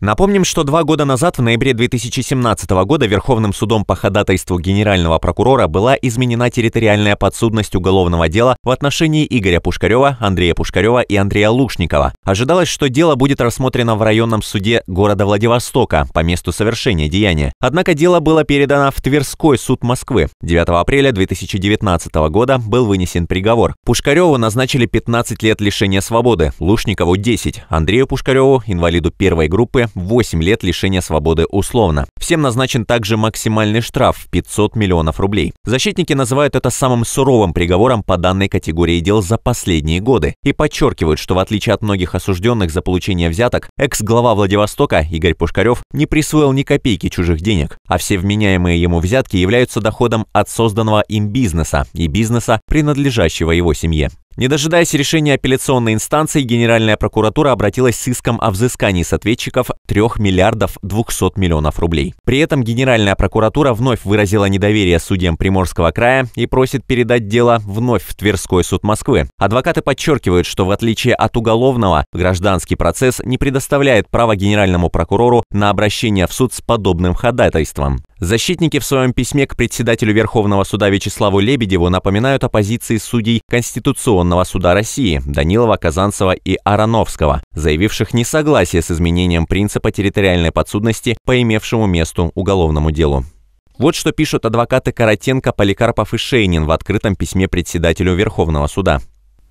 Напомним, что два года назад, в ноябре 2017 года, Верховным судом по ходатайству генерального прокурора была изменена территориальная подсудность уголовного дела в отношении Игоря Пушкарева, Андрея Пушкарева и Андрея Лушникова. Ожидалось, что дело будет рассмотрено в районном суде города Владивостока по месту совершения деяния. Однако дело было передано в Тверской суд Москвы. 9 апреля 2019 года был вынесен приговор. Пушкареву назначили 15 лет лишения свободы, Лушникову – 10, Андрею Пушкареву, инвалиду первой группы, 8 лет лишения свободы условно. Всем назначен также максимальный штраф в 500 миллионов рублей. Защитники называют это самым суровым приговором по данной категории дел за последние годы и подчеркивают, что в отличие от многих осужденных за получение взяток, экс-глава Владивостока Игорь Пушкарев не присвоил ни копейки чужих денег, а все вменяемые ему взятки являются доходом от созданного им бизнеса и бизнеса, принадлежащего его семье. Не дожидаясь решения апелляционной инстанции, Генеральная прокуратура обратилась с иском о взыскании с ответчиков 3 миллиардов 200 миллионов рублей. При этом Генеральная прокуратура вновь выразила недоверие судьям Приморского края и просит передать дело вновь в Тверской суд Москвы. Адвокаты подчеркивают, что в отличие от уголовного, гражданский процесс не предоставляет права генеральному прокурору на обращение в суд с подобным ходатайством. Защитники в своем письме к председателю Верховного суда Вячеславу Лебедеву напоминают о позиции судей Конституционного суда России Данилова, Казанцева и Ароновского, заявивших несогласие с изменением принципа территориальной подсудности по имевшему месту уголовному делу. Вот что пишут адвокаты Каратенко, Поликарпов и Шейнин в открытом письме председателю Верховного суда.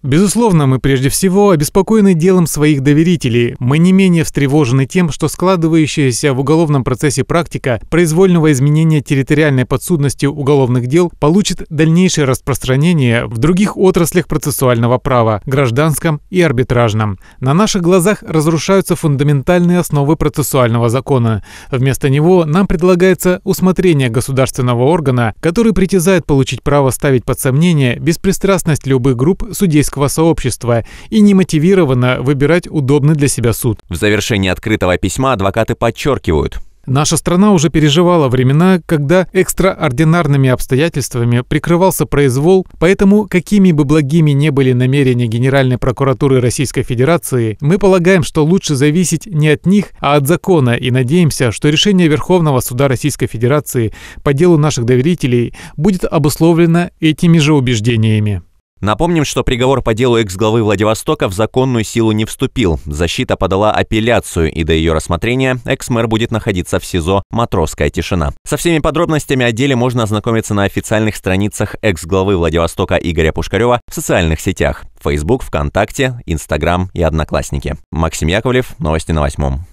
Безусловно, мы прежде всего обеспокоены делом своих доверителей. Мы не менее встревожены тем, что складывающаяся в уголовном процессе практика произвольного изменения территориальной подсудности уголовных дел получит дальнейшее распространение в других отраслях процессуального права – гражданском и арбитражном. На наших глазах разрушаются фундаментальные основы процессуального закона. Вместо него нам предлагается усмотрение государственного органа, который притязает получить право ставить под сомнение беспристрастность любых групп судейских европейского сообщества и не мотивировано выбирать удобный для себя суд. В завершении открытого письма адвокаты подчеркивают, Наша страна уже переживала времена, когда экстраординарными обстоятельствами прикрывался произвол, поэтому какими бы благими не были намерения Генеральной прокуратуры Российской Федерации, мы полагаем, что лучше зависеть не от них, а от закона и надеемся, что решение Верховного суда Российской Федерации по делу наших доверителей будет обусловлено этими же убеждениями. Напомним, что приговор по делу экс-главы Владивостока в законную силу не вступил. Защита подала апелляцию, и до ее рассмотрения экс-мэр будет находиться в СИЗО «Матросская тишина». Со всеми подробностями о деле можно ознакомиться на официальных страницах экс-главы Владивостока Игоря Пушкарева в социальных сетях – Facebook, ВКонтакте, Инстаграм и Одноклассники. Максим Яковлев, новости на восьмом.